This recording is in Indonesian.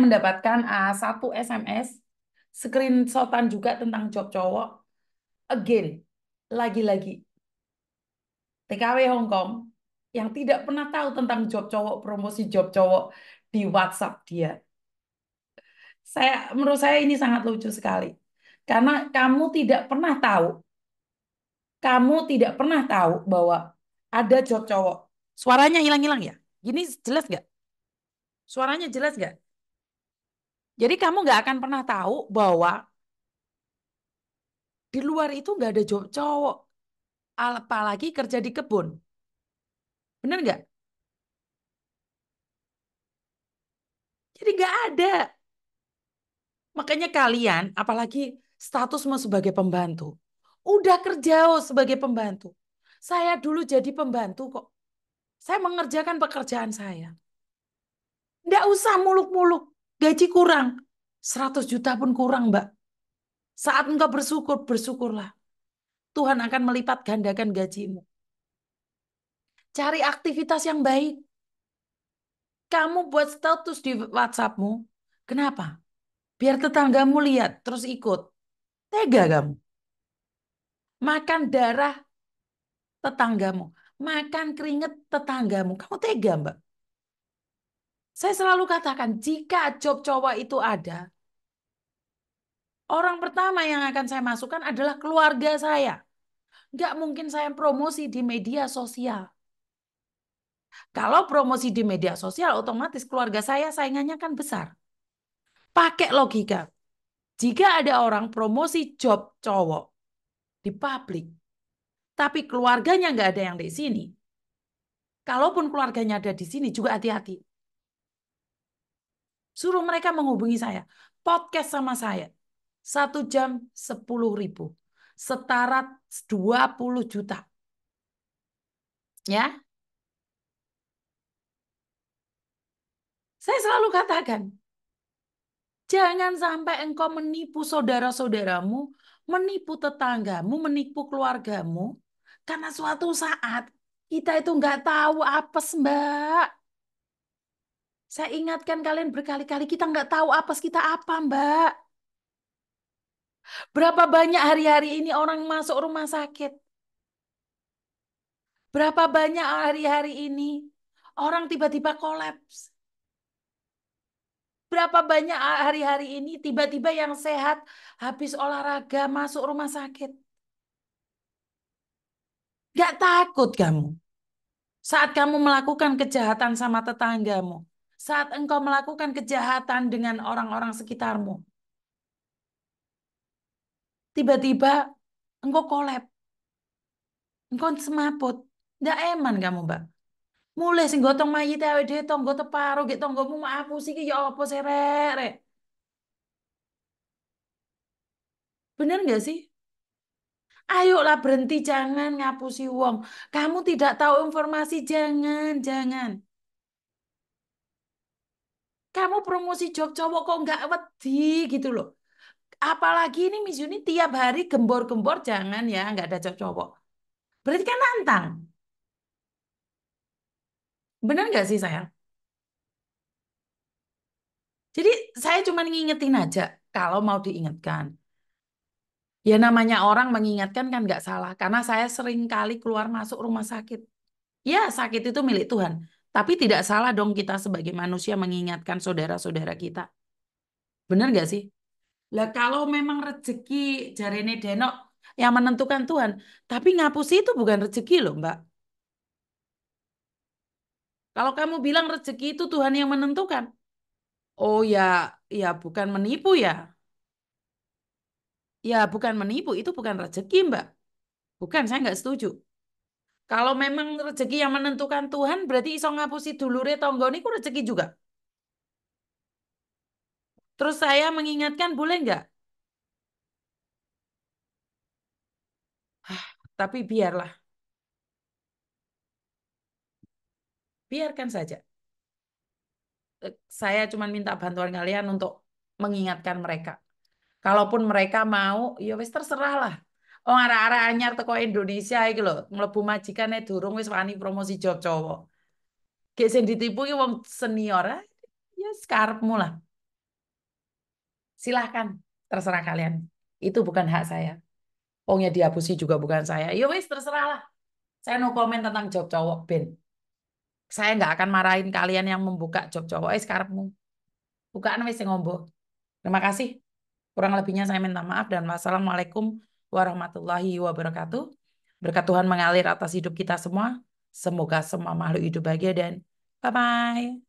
mendapatkan uh, satu SMS, screenshotan juga tentang job cowok, again, lagi-lagi, TKW Hong Kong yang tidak pernah tahu tentang job cowok, promosi job cowok di WhatsApp dia. Saya menurut saya ini sangat lucu sekali. Karena kamu tidak pernah tahu kamu tidak pernah tahu bahwa ada job cowok. Suaranya hilang-hilang ya? Gini jelas nggak? Suaranya jelas nggak? Jadi kamu nggak akan pernah tahu bahwa di luar itu nggak ada cowok, apalagi kerja di kebun. Bener nggak? Jadi nggak ada. Makanya kalian, apalagi statusmu sebagai pembantu, udah kerja oh, sebagai pembantu. Saya dulu jadi pembantu kok. Saya mengerjakan pekerjaan saya. Nggak usah muluk-muluk Gaji kurang, 100 juta pun kurang, Mbak. Saat engkau bersyukur, bersyukurlah. Tuhan akan melipat gandakan gajimu. Cari aktivitas yang baik. Kamu buat status di WhatsAppmu. Kenapa? Biar tetanggamu lihat, terus ikut. Tega kamu. Makan darah tetanggamu. Makan keringat tetanggamu. Kamu tega, Mbak. Saya selalu katakan, jika job cowok itu ada, orang pertama yang akan saya masukkan adalah keluarga saya. Nggak mungkin saya promosi di media sosial. Kalau promosi di media sosial, otomatis keluarga saya saingannya kan besar. Pakai logika. Jika ada orang promosi job cowok di publik, tapi keluarganya nggak ada yang di sini, kalaupun keluarganya ada di sini juga hati-hati. Suruh mereka menghubungi saya. Podcast sama saya. Satu jam sepuluh ribu. Setara 20 juta. Ya. Saya selalu katakan, Jangan sampai engkau menipu saudara-saudaramu, menipu tetanggamu, menipu keluargamu. Karena suatu saat kita itu nggak tahu apa mbak. Saya ingatkan kalian berkali-kali, kita nggak tahu apa kita apa, Mbak. Berapa banyak hari-hari ini orang masuk rumah sakit? Berapa banyak hari-hari ini orang tiba-tiba kolaps? Berapa banyak hari-hari ini tiba-tiba yang sehat habis olahraga masuk rumah sakit? Gak takut kamu saat kamu melakukan kejahatan sama tetanggamu saat engkau melakukan kejahatan dengan orang-orang sekitarmu. Tiba-tiba engkau kolap, Engkau semaput. Ndak eman kamu, Mbak. Mulai sing gotong mayit awake dhewe tangga teparo gek tanggamu ngapusi iki ya apa serere? rek. Bener nggak sih? Ayolah berhenti jangan ngapusi wong. Kamu tidak tahu informasi jangan, jangan kamu promosi job cowok kok nggak wedi gitu loh. Apalagi ini Miss Yuni tiap hari gembor-gembor jangan ya nggak ada job cowok. Berarti kan nantang. Benar nggak sih saya? Jadi saya cuma ngingetin aja kalau mau diingatkan. Ya namanya orang mengingatkan kan nggak salah. Karena saya sering kali keluar masuk rumah sakit. Ya sakit itu milik Tuhan. Tapi tidak salah dong kita sebagai manusia mengingatkan saudara-saudara kita. Benar gak sih? Lah kalau memang rezeki jarene denok yang menentukan Tuhan. Tapi ngapusi itu bukan rezeki loh mbak. Kalau kamu bilang rezeki itu Tuhan yang menentukan. Oh ya, ya bukan menipu ya. Ya bukan menipu, itu bukan rezeki mbak. Bukan, saya nggak setuju. Kalau memang rezeki yang menentukan Tuhan, berarti iso ngapusi dulure tonggo niku rezeki juga. Terus saya mengingatkan, boleh nggak? Ah, tapi biarlah. Biarkan saja. Eh, saya cuma minta bantuan kalian untuk mengingatkan mereka. Kalaupun mereka mau, ya wis terserahlah. Oh, arah arah anyar teko Indonesia iki lho, mlebu majikane durung wis wani promosi job cowok. Gek sing ditipu ki wong senior ah, ya sekarepmu lah. Silahkan, terserah kalian. Itu bukan hak saya. Wongnya dihapusi juga bukan saya. Ya wis terserah lah. Saya no komen tentang job cowok Ben. Saya nggak akan marahin kalian yang membuka job cowok. Eh sekarepmu. Bukaan wis ngombo. Terima kasih. Kurang lebihnya saya minta maaf dan wassalamualaikum warahmatullahi wabarakatuh. Berkat Tuhan mengalir atas hidup kita semua. Semoga semua makhluk hidup bahagia dan bye-bye.